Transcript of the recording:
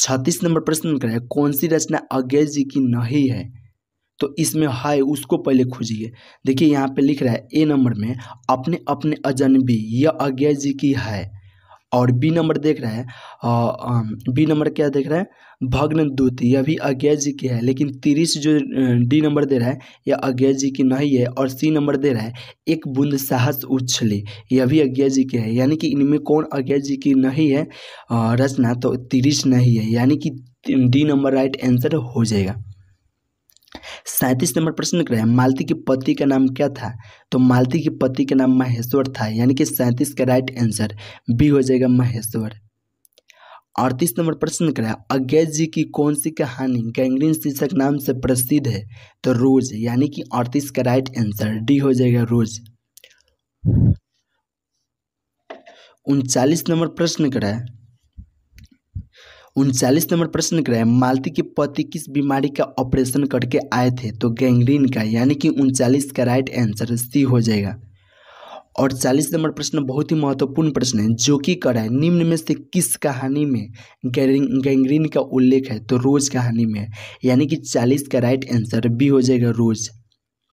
छत्तीस नंबर प्रश्न कर कौन सी रचना अज्ञा जी की नहीं है तो इसमें हाय उसको पहले खोजिए देखिए यहाँ पे लिख रहा है ए नंबर में अपने अपने अजनबी यह अज्ञा जी की है और बी नंबर देख रहे हैं बी नंबर क्या देख रहे हैं भग्न दूत यह भी अज्ञा जी की है लेकिन तिरिस जो डी नंबर दे रहा है यह अज्ञा जी की नहीं है और सी नंबर दे रहा है एक बूंद साहस उछले यह भी अज्ञा जी की है यानी कि इनमें कौन अज्ञा जी की नहीं है रचना तो तिरिस नहीं है यानी कि डी नंबर राइट आंसर हो जाएगा सैंतीस नंबर प्रश्न कर रहे हैं मालती की पति का नाम क्या था तो मालती की पति का नाम महेश्वर था यानी कि सैंतीस का राइट आंसर बी हो जाएगा महेश्वर अड़तीस नंबर प्रश्न करा अज्ञात जी की कौन सी कहानी गैंग्रीन शीर्षक नाम से प्रसिद्ध है तो रोज यानी कि अड़तीस का राइट आंसर डी हो जाएगा रोज उनचालीस नंबर प्रश्न करा उनचालीस नंबर प्रश्न कराए मालती के पति किस बीमारी का ऑपरेशन करके आए थे तो गैंग्रीन का यानी कि उनचालीस का राइट आंसर सी हो जाएगा और चालीस नंबर प्रश्न बहुत ही महत्वपूर्ण प्रश्न है जो कि है निम्न में से किस कहानी में गैंग्रीन का उल्लेख है तो रोज कहानी में यानी कि चालीस का राइट आंसर बी हो जाएगा रोज